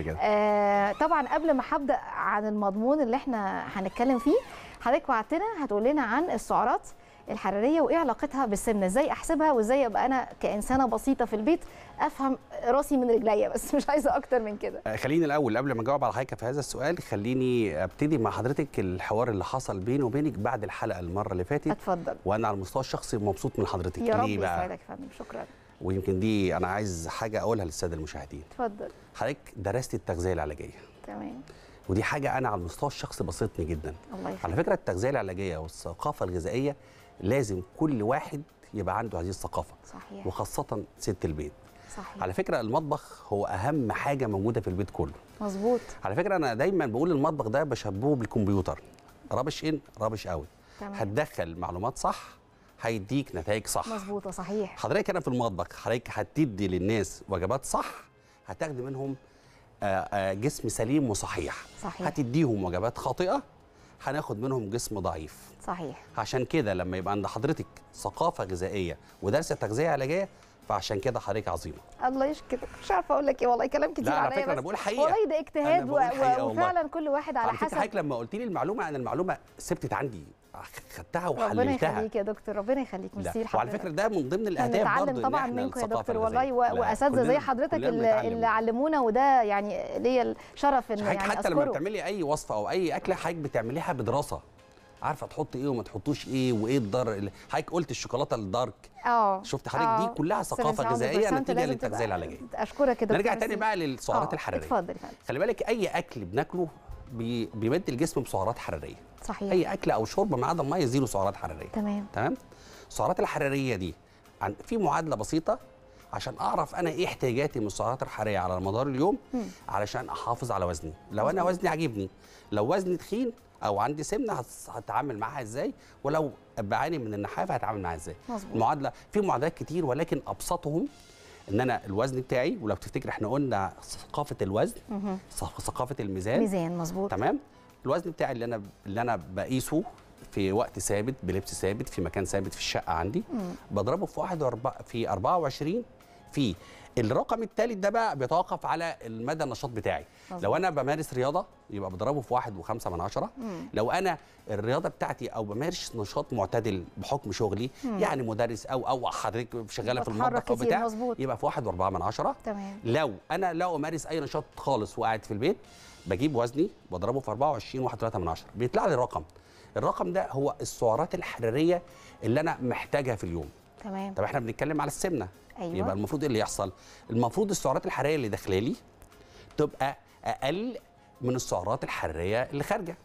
آه طبعا قبل ما هبدا عن المضمون اللي احنا هنتكلم فيه حضرتك وعدتنا هتقول لنا عن السعرات الحراريه وايه علاقتها بالسمنه ازاي احسبها وازاي ابقى انا كانسانه بسيطه في البيت افهم راسي من رجليا بس مش عايزه اكتر من كده آه، خليني الاول قبل ما اجاوب على حضرتك في هذا السؤال خليني ابتدي مع حضرتك الحوار اللي حصل بيني وبينك بعد الحلقه المره اللي فاتت اتفضل وانا على المستوى الشخصي مبسوط من حضرتك يا رب يسعدك يا فندم شكرا ويمكن دي انا عايز حاجه اقولها للساده المشاهدين اتفضل حضرتك درست التغذيه العلاجيه تمام ودي حاجه انا على المستوى الشخصي بسطني جدا الله يخليك. على فكره التغذيه العلاجيه والثقافه الغذائيه لازم كل واحد يبقى عنده هذه الثقافه صحيح وخاصه ست البيت صحيح. على فكره المطبخ هو اهم حاجه موجوده في البيت كله مظبوط على فكره انا دايما بقول المطبخ ده بشبهه بالكمبيوتر رابش ان رابش اوت هتدخل معلومات صح هيديك نتائج صح مظبوطه صحيح حضرتك انا في المطبخ حضرتك هتدي للناس وجبات صح هتاخدي منهم آه، آه، جسم سليم وصحيح صحيح هتديهم وجبات خاطئه هناخد منهم جسم ضعيف صحيح عشان كده لما يبقى عند حضرتك ثقافه غذائيه ودرس تغذيه علاجيه فعشان كده حضرتك عظيمه الله يشكرك مش عارفه اقول لك ايه والله كلام كتير عليا بس انا بقول حقيقه والله ده اجتهاد وفعلا كل واحد على حسب حضرتك لما قلت لي المعلومه انا المعلومه سبتت عندي خدتها وحللتها ربنا يخليك يا دكتور ربنا يخليك ميرسي وعلى فكره ده من ضمن الاهداف برضه طبعا منكم يا دكتور والله واساتذه زي حضرتك اللي علمونا وده يعني ليا الشرف ان يعني حتى لما بتعملي اي وصفه او اي اكله حضرتك بتعمليها بدراسه عارفه تحط ايه وما تحطوش ايه وايه الضر حضرتك قلت الشوكولاته الدارك اه شفت حضرتك دي آه. كلها ثقافه غذائيه نتيجه للتغذيه العلاجيه اشكرك دكتور نرجع تاني بقى للسعرات آه، الحراريه اتفضل خلي بالك اي اكل بناكله بيمد الجسم بسعرات حراريه صحيح اي اكل او شرب ما عدا الميه زيرو سعرات حراريه تمام تمام السعرات الحراريه دي عن في معادله بسيطه عشان اعرف انا ايه احتياجاتي من السعرات الحراريه على مدار اليوم م. علشان احافظ على وزني لو انا وزني عاجبني لو وزني تخين او عندي سمنه هتعامل معاها ازاي ولو بعاني من النحافه هتعامل معاها ازاي مظبوط المعادله في معادلات كتير ولكن ابسطهم ان انا الوزن بتاعي ولو تفتكر احنا قلنا ثقافه الوزن ثقافه الميزان ميزان مظبوط تمام الوزن بتاعي اللي انا اللي انا بقيسه في وقت ثابت بلبس ثابت في مكان ثابت في الشقه عندي بضربه في واحد في 24 فيه الرقم الثالث ده بقى بيتوقف على المدى النشاط بتاعي مزبوط. لو انا بمارس رياضه يبقى بضربه في واحد وخمسة من عشرة مم. لو انا الرياضه بتاعتي او بمارس نشاط معتدل بحكم شغلي مم. يعني مدرس او او حضرتك شغاله في المطبخ او بتاع مزبوط. يبقى في واحد واربعة من عشرة تمام. لو انا لا امارس اي نشاط خالص وقاعد في البيت بجيب وزني بضربه في 24 واحد 3 من عشرة بيطلع لي رقم الرقم ده هو السعرات الحراريه اللي انا محتاجها في اليوم تمام طب احنا بنتكلم على السمنه أيوة. يبقى المفروض ايه اللي يحصل المفروض السعرات الحراريه اللي داخله لي تبقى اقل من السعرات الحراريه اللي خارجه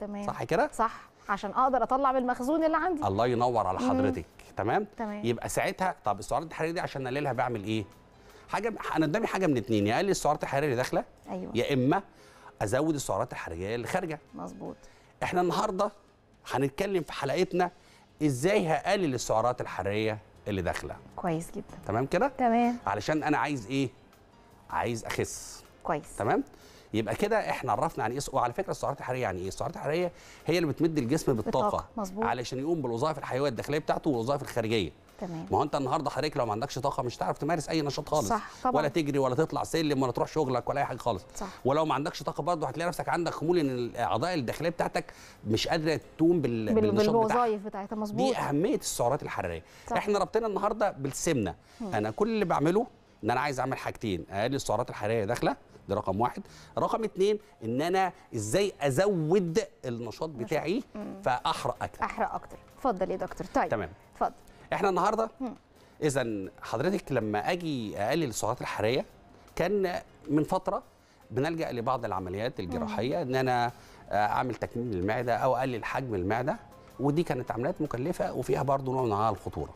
تمام صح كده صح عشان اقدر اطلع من المخزون اللي عندي الله ينور على حضرتك مم. تمام تمام يبقى ساعتها طب السعرات الحراريه دي عشان اقللها بعمل ايه حاجه انا قدامي حاجه من اتنين يا اقلل السعرات الحراريه اللي داخله أيوة. يا اما ازود السعرات الحراريه اللي خارجه مظبوط احنا النهارده هنتكلم في حلقتنا ازاي هقلل السعرات الحراريه اللي داخله كويس جدا تمام كده تمام علشان انا عايز ايه عايز اخس كويس تمام يبقى كده احنا عرفنا عن ايه وعلى فكره السعرات الحراريه يعني ايه السعرات الحراريه هي اللي بتمد الجسم بالطاقه, بالطاقة. علشان يقوم بالوظائف الحيويه الداخليه بتاعته والوظائف الخارجيه تمام ما هو انت النهارده حضرتك لو ما عندكش طاقه مش هتعرف تمارس اي نشاط خالص صح طبعا. ولا تجري ولا تطلع سلم ولا تروح شغلك ولا اي حاجه خالص صح. ولو ما عندكش طاقه برضه هتلاقي نفسك عندك خمول ان الاعضاء الداخليه بتاعتك مش قادره تقوم بال... بالنشاط بالوظائف بتاعتها مظبوط دي اهميه السعرات الحراريه صح. احنا ربطنا النهارده بالسمنه هم. انا كل اللي بعمله ان انا عايز اعمل حاجتين اقلل السعرات الحراريه داخله ده رقم واحد رقم اتنين ان انا ازاي ازود النشاط بتاعي فاحرق اكتر احرق اكتر اتفضل يا دكتور طيب تمام اتفضل احنا النهارده اذا حضرتك لما اجي اقلل السعرات الحراريه كان من فتره بنلجا لبعض العمليات الجراحيه ان انا آه، اعمل تكميم للمعده او اقلل حجم المعده ودي كانت عمليات مكلفه وفيها برضه نوع من انواع الخطوره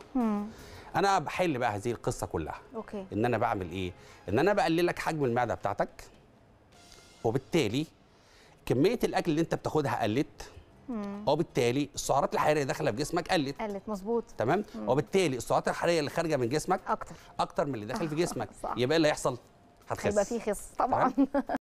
انا بحل بقى هذه القصه كلها أوكي. ان انا بعمل ايه ان انا بقلل لك حجم المعده بتاعتك وبالتالي كميه الاكل اللي انت بتاخدها قلت وبالتالي السعرات الحراريه اللي داخله في جسمك قلت قلت مظبوط تمام وبالتالي السعرات الحراريه اللي خارجه من جسمك اكتر اكتر من اللي داخل في جسمك صح. يبقى ايه اللي هيحصل هتخس يبقى في خس طبعا